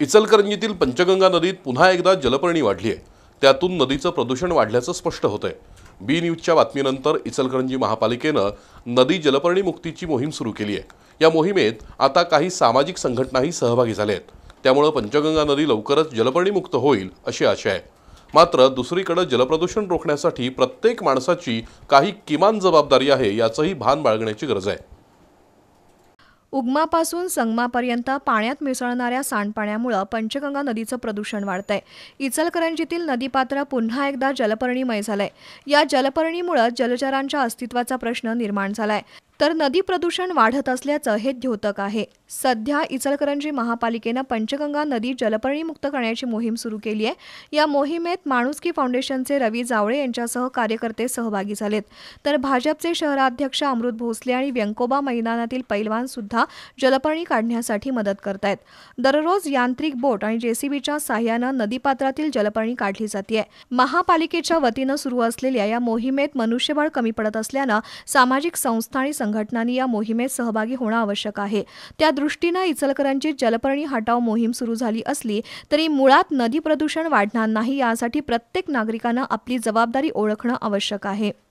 इचलकरंजीतील पंचगंगा नदीत पुन्हा एकदा जलपर्णी वाढली आहे त्यातून नदीचं प्रदूषण वाढल्याचं स्पष्ट होतंय बी न्यूजच्या बातमीनंतर इचलकरंजी महापालिकेनं नदी जलपर्णी मुक्तीची मोहीम सुरू केली आहे या मोहिमेत आता काही सामाजिक संघटनाही सहभागी झाल्या आहेत त्यामुळं पंचगंगा नदी लवकरच जलपर्णीमुक्त होईल अशी आशा आहे मात्र दुसरीकडे जलप्रदूषण रोखण्यासाठी प्रत्येक माणसाची काही किमान जबाबदारी आहे याचंही भान बाळगण्याची गरज आहे उगमापासून संगमापर्यंत पाण्यात मिसळणाऱ्या सांडपाण्यामुळे पंचगंगा नदीचं प्रदूषण वाढतंय इचलकरंजीतील नदीपात्र पुन्हा एकदा जलपर्णीमय झालंय या जलपर्णीमुळं जलचरांच्या अस्तित्वाचा प्रश्न निर्माण झालाय तर नदी प्रदूषण वाढत असल्याचं हे द्योतक आहे सध्या इचलकरंजी महापालिकेनं पंचगंगा नदी जलपर्णीमुक्त करण्याची मोहीम सुरू केली आहे या मोहिमेत माणुसकी फाउंडेशनचे रवी जावळे यांच्यासह कार्यकर्ते सहभागी झालेत तर भाजपचे शहराध्यक्ष अमृत भोसले आणि व्यंकोबा मैदानातील पैलवान सुद्धा जलपर्णी काढण्यासाठी मदत करतायत दररोज यांत्रिक बोट आणि जेसीबीच्या साह्यानं नदीपात्रातील जलपर्णी काढली जाते महापालिकेच्या वतीनं सुरू असलेल्या या मोहिमेत मनुष्यबळ कमी पडत असल्यानं सामाजिक संस्था आणि संघटनांनी या मोहिमेत सहभागी होणं आवश्यक आहे त्या दृष्टीनं इचलकरांची जलपर्णी हटाव मोहीम सुरू झाली असली तरी मुळात नदी प्रदूषण वाढणार नाही यासाठी प्रत्येक नागरिकांना आपली जबाबदारी ओळखणं आवश्यक आहे